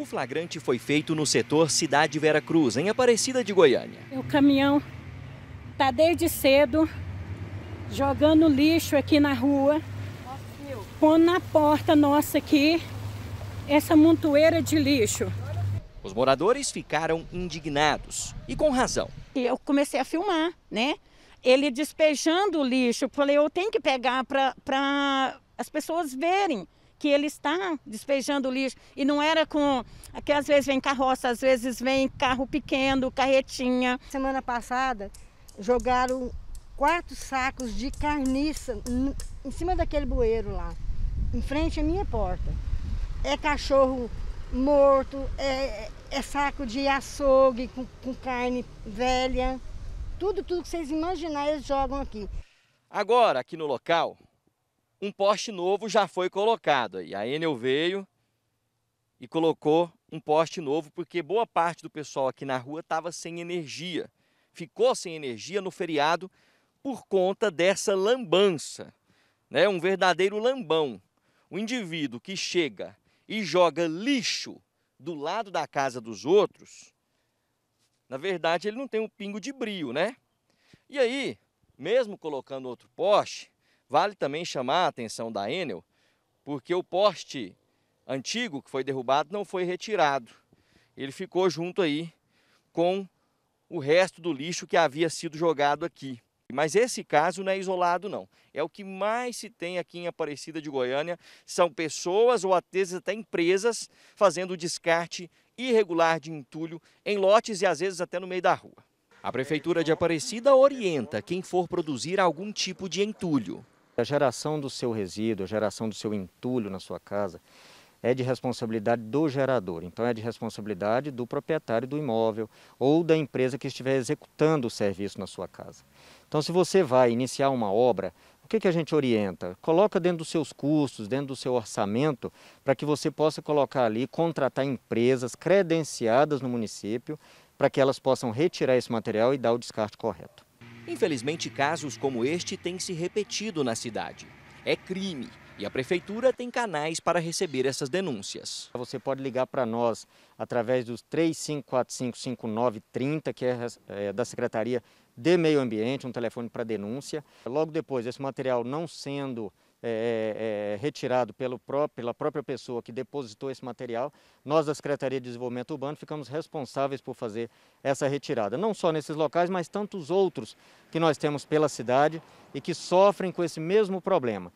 O flagrante foi feito no setor Cidade Vera Cruz, em Aparecida de Goiânia. O caminhão está desde cedo jogando lixo aqui na rua, pondo na porta nossa aqui essa montoeira de lixo. Os moradores ficaram indignados e com razão. Eu comecei a filmar, né? Ele despejando o lixo. Falei, eu tenho que pegar para as pessoas verem que ele está despejando lixo. E não era com. Aqui é às vezes vem carroça, às vezes vem carro pequeno, carretinha. Semana passada jogaram quatro sacos de carniça em cima daquele bueiro lá, em frente à minha porta. É cachorro morto, é, é saco de açougue com, com carne velha. Tudo, tudo que vocês imaginarem, eles jogam aqui. Agora, aqui no local, um poste novo já foi colocado. E a Enel veio e colocou um poste novo, porque boa parte do pessoal aqui na rua estava sem energia. Ficou sem energia no feriado por conta dessa lambança. Né? Um verdadeiro lambão. O indivíduo que chega e joga lixo do lado da casa dos outros, na verdade ele não tem um pingo de brio, né? E aí, mesmo colocando outro poste, Vale também chamar a atenção da Enel, porque o poste antigo que foi derrubado não foi retirado. Ele ficou junto aí com o resto do lixo que havia sido jogado aqui. Mas esse caso não é isolado não. É o que mais se tem aqui em Aparecida de Goiânia, são pessoas ou até, até empresas fazendo o descarte irregular de entulho em lotes e às vezes até no meio da rua. A prefeitura de Aparecida orienta quem for produzir algum tipo de entulho. A geração do seu resíduo, a geração do seu entulho na sua casa é de responsabilidade do gerador, então é de responsabilidade do proprietário do imóvel ou da empresa que estiver executando o serviço na sua casa. Então, se você vai iniciar uma obra, o que, que a gente orienta? Coloca dentro dos seus custos, dentro do seu orçamento, para que você possa colocar ali, contratar empresas credenciadas no município, para que elas possam retirar esse material e dar o descarte correto. Infelizmente, casos como este têm se repetido na cidade. É crime e a prefeitura tem canais para receber essas denúncias. Você pode ligar para nós através dos 35455930, que é, é da Secretaria de Meio Ambiente, um telefone para denúncia. Logo depois, esse material não sendo é, é, é, retirado pelo próprio, pela própria pessoa que depositou esse material, nós da Secretaria de Desenvolvimento Urbano ficamos responsáveis por fazer essa retirada. Não só nesses locais, mas tantos outros que nós temos pela cidade e que sofrem com esse mesmo problema.